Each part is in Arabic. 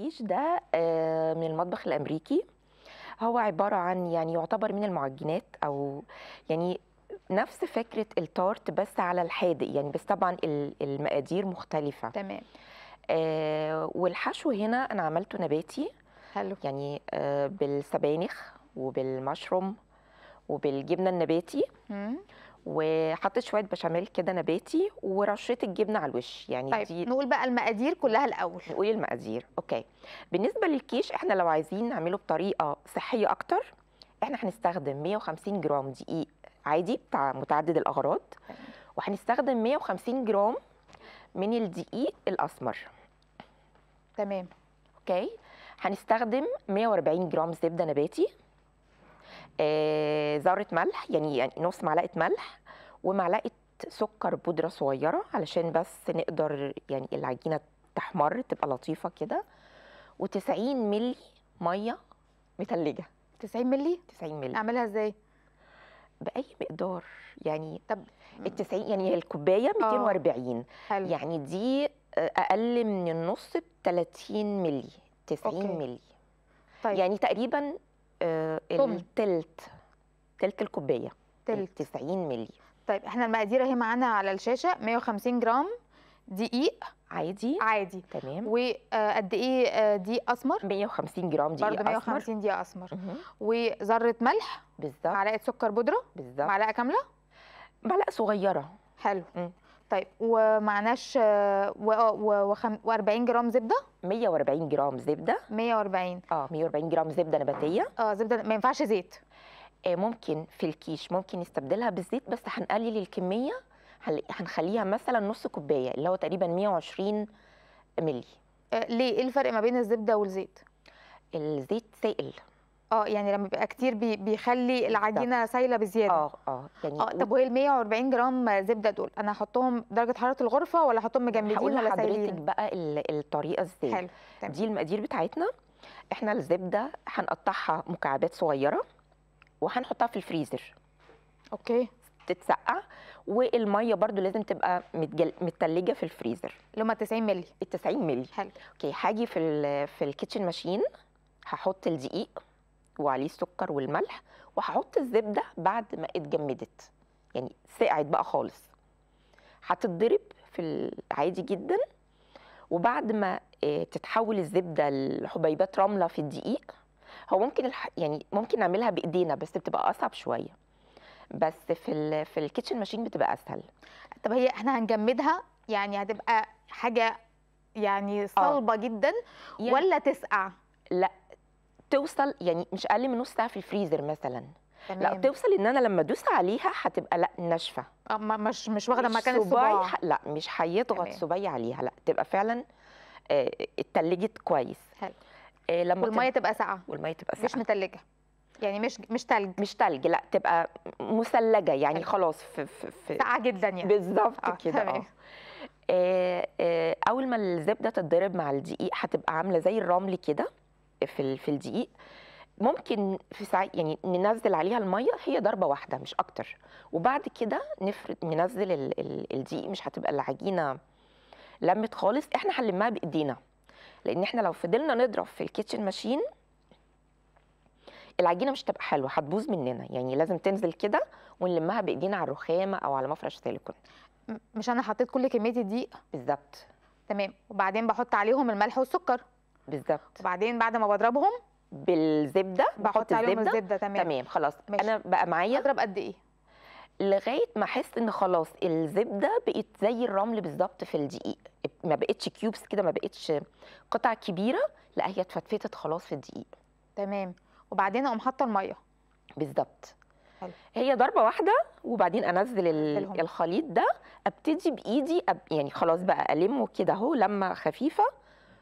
الكيش ده آه، من المطبخ الامريكي هو عباره عن يعني يعتبر من المعجنات او يعني نفس فكره التارت بس على الحادق يعني بس طبعا المقادير مختلفه تمام آه، والحشو هنا انا عملته نباتي حلو يعني آه، بالسبانخ وبالمشروم وبالجبنه النباتي مم. وحطيت شويه بشاميل كده نباتي ورشيت الجبنه على الوش يعني طيب دي نقول بقى المقادير كلها الاول نقول المقادير اوكي بالنسبه للكيش احنا لو عايزين نعمله بطريقه صحيه اكتر احنا هنستخدم 150 جرام دقيق عادي بتاع متعدد الاغراض وهنستخدم 150 جرام من الدقيق الاسمر تمام اوكي هنستخدم 140 جرام زبده نباتي آه، ذره ملح يعني يعني نص معلقه ملح ومعلقه سكر بودره صغيره علشان بس نقدر يعني العجينه تحمر تبقى لطيفه كده و90 مللي ميه متلجه 90 مللي 90 مللي اعملها ازاي باي مقدار يعني طب ال 90 يعني هي الكوبايه 240 آه. حلو. يعني دي آه، اقل من النص ب 30 مللي 90 أوكي. مللي طيب. يعني تقريبا آه، التلت تلت الكوبايه تلت 90 مللي طيب احنا المقادير اهي معانا على الشاشه 150 جرام دقيق عادي عادي تمام وقد ايه آه، دقيق اسمر 150 جرام دقيق اسمر برضه 150 دقيق اسمر وذره ملح بالظبط معلقه سكر بودره بالظبط معلقه كامله معلقه صغيره حلو طيب ومعناش و, و, و 40 جرام زبده 140 جرام زبده 140 اه 140 جرام زبده نباتيه اه زبده ما ينفعش زيت آه ممكن في الكيش ممكن نستبدلها بالزيت بس هنقلل الكميه هنخليها مثلا نص كوبايه اللي هو تقريبا 120 ملي آه ليه ايه الفرق ما بين الزبده والزيت الزيت سائل اه يعني لما بيبقى كتير بيخلي العجينه سايله بزياده اه اه يعني اه طب وهي ال 140 جرام زبده دول انا احطهم درجه حراره الغرفه ولا احطهم مجمدين ولا سايلين هقول بقى الطريقه ازاي حلو دي المقادير بتاعتنا احنا الزبده هنقطعها مكعبات صغيره وهنحطها في الفريزر اوكي تتسقع والميه برده لازم تبقى متجل... متلجه في الفريزر اللي هم 90 مللي ال 90 مللي حلو اوكي هاجي في ال... في الكيتشن ماشين هحط الدقيق وعليه السكر والملح وهحط الزبده بعد ما اتجمدت يعني سقعت بقى خالص هتتضرب في العادي جدا وبعد ما آه، تتحول الزبده لحبيبات رمله في الدقيق هو ممكن الح... يعني ممكن نعملها بايدينا بس بتبقى اصعب شويه بس في ال... في الكيتشن ماشين بتبقى اسهل طب هي احنا هنجمدها يعني هتبقى حاجه يعني آه. صلبه آه. جدا يعني ولا تسقع لا توصل يعني مش اقل من نص ساعه في الفريزر مثلا تمام. لا توصل ان انا لما ادوس عليها هتبقى لا ناشفه آه، مش مش واخده مكان الصباي لا مش هيضغط صباعي عليها لا تبقى فعلا آه، اتلجت كويس حلو آه، لما والميه تبقى ساقعه والميه تبقى ساقعه مش متلجه يعني مش مش تلج مش تلج لا تبقى مثلجه يعني خلاص في في, ساقعه جدا يعني بالظبط كده اه اول ما الزبده تتضرب مع الدقيق هتبقى عامله زي الرمل كده في في الدقيق ممكن في ساعات يعني ننزل عليها الميه هي ضربه واحده مش اكتر وبعد كده نفرد ننزل الدقيق مش هتبقى العجينه لمت خالص احنا هنلمها بايدينا لان احنا لو فضلنا نضرب في الكيتشن ماشين العجينه مش هتبقى حلوه هتبوظ مننا يعني لازم تنزل كده ونلمها بايدينا على الرخامه او على مفرش سيليكون مش انا حطيت كل كميه الدقيق بالظبط تمام وبعدين بحط عليهم الملح والسكر بالظبط وبعدين بعد ما بضربهم بالزبده بحط الزبده الزبده تمام تمام خلاص ماشي. انا بقى معايا اضرب قد ايه لغايه ما احس ان خلاص الزبده بقت زي الرمل بالظبط في الدقيق ما بقتش كيوبس كده ما بقتش قطع كبيره لا هي اتفتفتت خلاص في الدقيق تمام وبعدين اقوم حاطه الميه بالظبط هي ضربه واحده وبعدين انزل الخليط ده ابتدي بايدي أب يعني خلاص بقى المه كده اهو لما خفيفه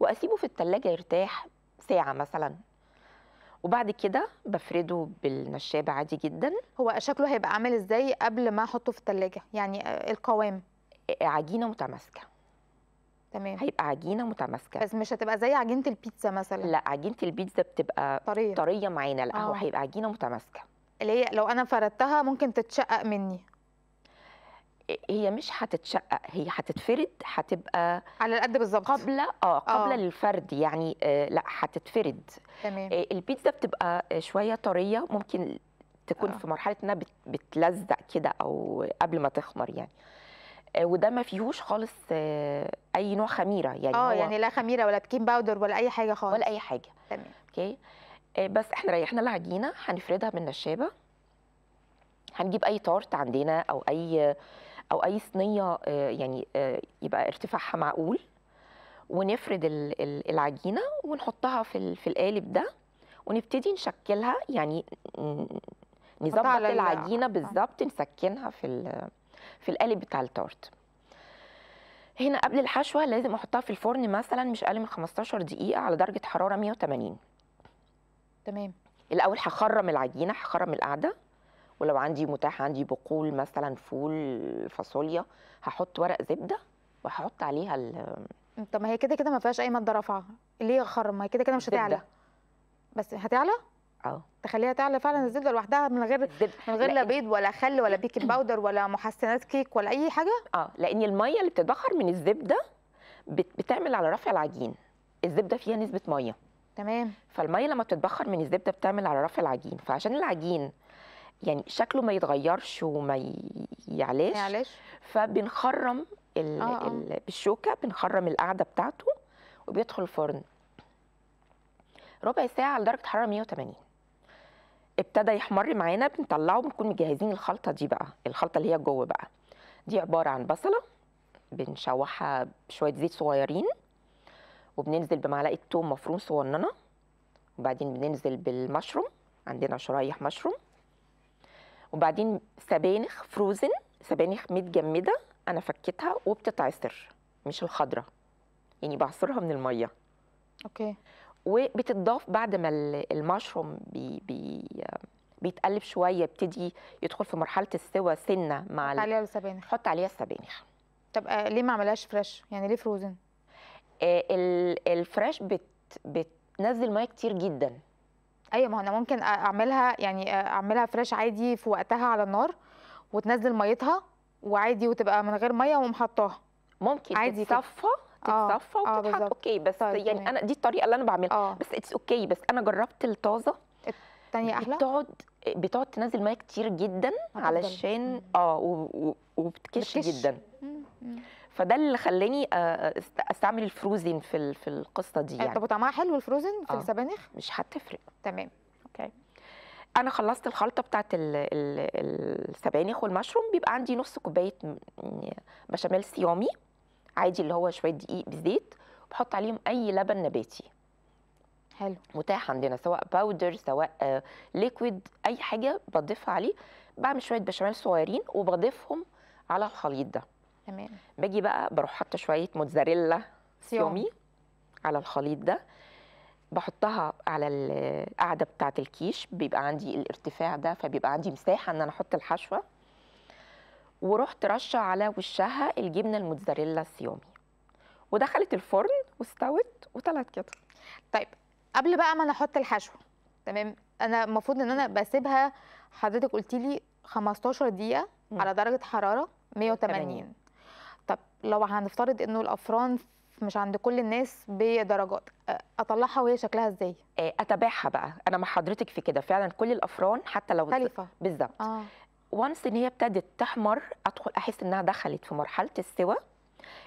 واسيبه في التلاجة يرتاح ساعة مثلا وبعد كده بفرده بالنشابة عادي جدا هو شكله هيبقى عامل ازاي قبل ما احطه في التلاجة يعني القوام عجينة متماسكة تمام هيبقى عجينه متماسكه بس مش هتبقى زي عجينه البيتزا مثلا لا عجينه البيتزا بتبقى طريه طريه معانا لا هو آه. هيبقى عجينه متماسكه اللي هي لو انا فردتها ممكن تتشقق مني هي مش هتتشقق هي هتتفرد هتبقى على القد بالظبط قبل آه،, اه قبل الفرد يعني آه لا هتتفرد تمام آه، البيتزا بتبقى شويه طريه ممكن تكون أوه. في مرحله انها بتلزق كده او قبل ما تخمر يعني آه، وده ما فيهوش خالص اي نوع خميره يعني اه يعني لا خميره ولا بيكنج باودر ولا اي حاجه خالص ولا اي حاجه تمام اوكي بس احنا ريحنا العجينه هنفردها بالنشابه هنجيب اي تارت عندنا او اي او اي صينيه آه، يعني آه، يبقى ارتفاعها معقول ونفرد العجينه ونحطها في في القالب ده ونبتدي نشكلها يعني نظبط العجينه آه. بالظبط نسكنها في في القالب بتاع التارت هنا قبل الحشوه لازم احطها في الفرن مثلا مش اقل من 15 دقيقه على درجه حراره 180 تمام الاول هخرم العجينه هخرم القعده ولو عندي متاح عندي بقول مثلا فول فاصوليا هحط ورق زبده وهحط عليها ال طب ما هي كده كده ما فيهاش اي ماده رافعه ليه خرم ما هي كده كده مش هتعلى بس هتعلى اه تخليها تعلى فعلا الزبده لوحدها من غير الزبدة. من غير لا بيض ولا خل ولا بيكنج باودر ولا محسنات كيك ولا اي حاجه اه لان الميه اللي بتتبخر من الزبده بتعمل على رفع العجين الزبده فيها نسبه ميه تمام فالميه لما بتتبخر من الزبده بتعمل على رفع العجين فعشان العجين يعني شكله ما يتغيرش وما يعلاش يعلاش فبنخرم ال آه،, آه ال بالشوكه بنخرم القعده بتاعته وبيدخل الفرن ربع ساعه على درجه حراره 180 ابتدى يحمر معانا بنطلعه بنكون مجهزين الخلطه دي بقى الخلطه اللي هي جوه بقى دي عباره عن بصله بنشوحها بشويه زيت صغيرين وبننزل بمعلقه توم مفروم صغننه وبعدين بننزل بالمشروم عندنا شرايح مشروم وبعدين سبانخ فروزن سبانخ متجمده انا فكيتها وبتتعصر مش الخضره يعني بعصرها من الميه اوكي وبتضاف بعد ما المشروم بي بي بيتقلب شويه يبتدي يدخل في مرحله السوى سنه مع حط عليها السبانخ حط عليها السبانخ طب آه، ليه ما عملهاش فريش يعني ليه فروزن آه الفريش بت بتنزل ميه كتير جدا ايوه ما انا ممكن اعملها يعني اعملها فريش عادي في وقتها على النار وتنزل ميتها وعادي وتبقى من غير ميه ومحطاها ممكن عادي تتصفى آه. تتصفى آه، وتتحط اوكي بس طيب يعني انا دي الطريقه اللي انا بعملها آه. بس اتس اوكي بس انا جربت الطازه الثانيه احلى بتقعد بتقعد تنزل ميه كتير جدا آه، علشان اه وبتكش جدا مم. مم. فده اللي خلاني آه، آه، استعمل الفروزن في في القصه دي آه، يعني طب وطعمها حلو الفروزن في آه. السبانخ مش هتفرق تمام اوكي انا خلصت الخلطه بتاعت السبانخ والمشروم بيبقى عندي نص كوبايه بشاميل صيامي عادي اللي هو شويه دقيق بزيت بحط عليهم اي لبن نباتي حلو متاح عندنا سواء باودر سواء ليكويد اي حاجه بضيفها عليه بعمل شويه بشاميل صغيرين وبضيفهم على الخليط ده تمام باجي بقى بروح حاطه شويه موتزاريلا سيومي على الخليط ده بحطها على القاعده بتاعه الكيش بيبقى عندي الارتفاع ده فبيبقى عندي مساحه ان انا احط الحشوه ورحت رشه على وشها الجبنه الموتزاريلا سيومي ودخلت الفرن واستوت وطلعت كده طيب قبل بقى ما انا احط الحشوه تمام انا المفروض ان انا بسيبها حضرتك قلتي لي 15 دقيقه على درجه حراره 180 لو هنفترض انه الافران مش عند كل الناس بدرجات اطلعها وهي شكلها ازاي آه، اتابعها بقى انا مع حضرتك في كده فعلا كل الافران حتى لو مختلفه بالظبط آه. وانس ان هي ابتدت تحمر ادخل احس انها دخلت في مرحله السوى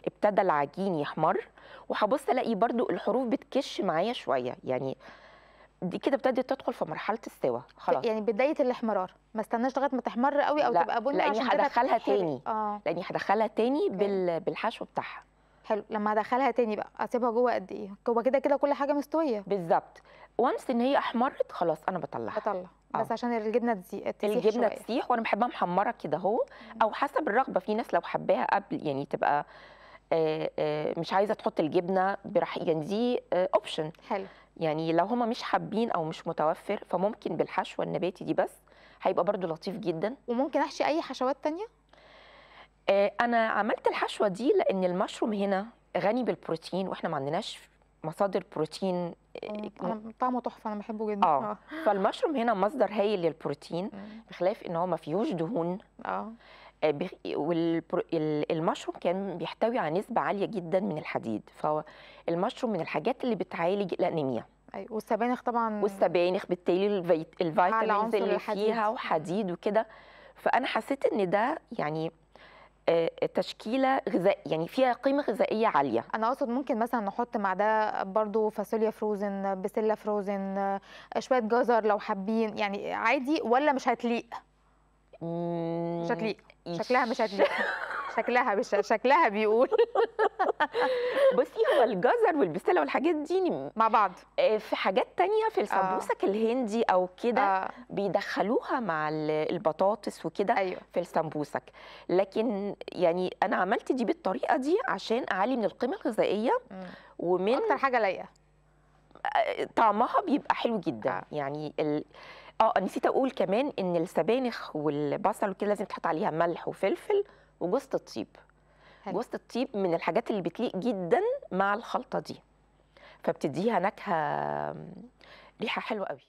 ابتدى العجين يحمر وهبص الاقي برضو الحروف بتكش معايا شويه يعني دي كده ابتدت تدخل في مرحله السوى خلاص يعني بدايه الاحمرار ما استناش لغايه ما تحمر قوي او لا تبقى بني لاني هدخلها تاني آه. لاني هدخلها تاني بال... بالحشو بتاعها حلو لما ادخلها تاني بقى اسيبها جوه قد ايه هو كده كده كل حاجه مستويه بالظبط وانس ان هي احمرت خلاص انا بطلعها بطلع أوه. بس عشان الجبنه تسيح الجبنه تسيح وانا بحبها محمره كده اهو او حسب الرغبه في ناس لو حباها قبل يعني تبقى آآ آه، آآ آه، مش عايزه تحط الجبنه براح يعني دي اوبشن آه، حلو يعني لو هما مش حابين او مش متوفر فممكن بالحشوه النباتي دي بس هيبقى برده لطيف جدا وممكن احشي اي حشوات تانية آه انا عملت الحشوه دي لان المشروم هنا غني بالبروتين واحنا ما عندناش مصادر بروتين آه، طعمه تحفه انا بحبه جدا اه, آه. فالمشروم هنا مصدر هايل للبروتين بخلاف ان هو ما فيهوش دهون اه آه، والمشروم كان بيحتوي على نسبه عاليه جدا من الحديد فالمشروم من الحاجات اللي بتعالج الانيميا ايوه والسبانخ طبعا والسبانخ بالتالي الفيتامينز اللي الحديد. فيها وحديد وكده فانا حسيت ان ده يعني آه، تشكيله غذاء يعني فيها قيمه غذائيه عاليه انا اقصد ممكن مثلا نحط مع ده برضو فاصوليا فروزن بسله فروزن آه، شويه جزر لو حابين يعني عادي ولا مش هتليق شكلي شكلها مش هتليق شكلها بش... شكلها بيقول بصي هو الجزر والبستله والحاجات دي مع بعض آه، في حاجات تانية في السبوسك آه. الهندي او كده آه. بيدخلوها مع البطاطس وكده أيوة. في السبوسك لكن يعني انا عملت دي بالطريقه دي عشان اعلي من القيمه الغذائيه ومن اكتر حاجه لايقه آه، طعمها بيبقى حلو جدا آه. يعني ال... اه نسيت اقول كمان ان السبانخ والبصل وكده لازم تحط عليها ملح وفلفل وجوز الطيب جوز الطيب من الحاجات اللي بتليق جدا مع الخلطه دي فبتديها نكهه ريحه حلوه قوي